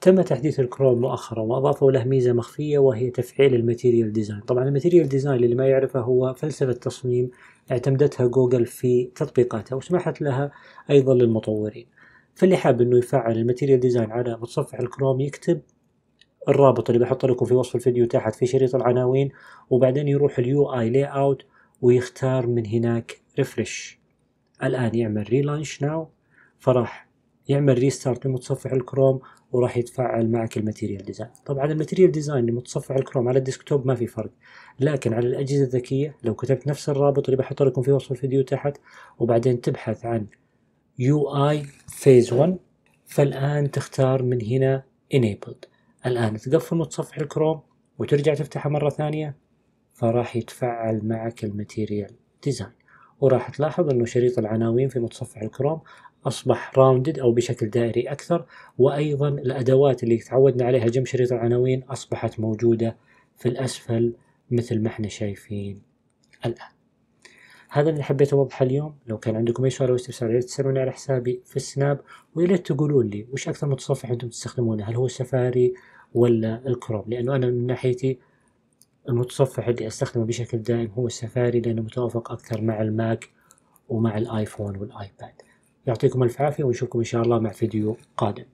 تم تحديث الكروم مؤخرا واضافوا له ميزه مخفيه وهي تفعيل الماتيريال ديزاين طبعا الماتيريال ديزاين اللي ما يعرفه هو فلسفه تصميم اعتمدتها جوجل في تطبيقاتها وسمحت لها ايضا للمطورين فاللي حاب انه يفعل الماتيريال ديزاين على متصفح الكروم يكتب الرابط اللي بحطه لكم في وصف الفيديو تحت في شريط العناوين وبعدين يروح اليو اي لاي اوت ويختار من هناك ريفرش الان يعمل ريلانش ناو فراح يعمل ريستارت لمتصفح الكروم وراح يتفعل معك الماتيريال ديزاين طبعا الماتيريال ديزاين لمتصفح الكروم على الديسكتوب ما في فرق لكن على الاجهزه الذكيه لو كتبت نفس الرابط اللي بحط لكم في وصف الفيديو تحت وبعدين تبحث عن يو اي فيز 1 فالان تختار من هنا enabled الان تقفل متصفح الكروم وترجع تفتحه مره ثانيه فراح يتفعل معك الماتيريال ديزاين وراح تلاحظ أنه شريط العناوين في متصفح الكروم أصبح راوندد أو بشكل دائري أكثر وأيضا الأدوات اللي تعودنا عليها جنب شريط العناوين أصبحت موجودة في الأسفل مثل ما احنا شايفين الآن هذا اللي حبيت أوضحه اليوم لو كان عندكم أي سؤال أو استفسار يا تسألوني على حسابي في السناب ويا ريت تقولون لي وش أكثر متصفح أنتم تستخدمونه هل هو سفاري ولا الكروم لأنه أنا من ناحيتي المتصفح اللي استخدمه بشكل دائم هو السفاري لأنه متوافق أكثر مع الماك ومع الآيفون والآيباد يعطيكم ألف عافية ونشوفكم إن شاء الله مع فيديو قادم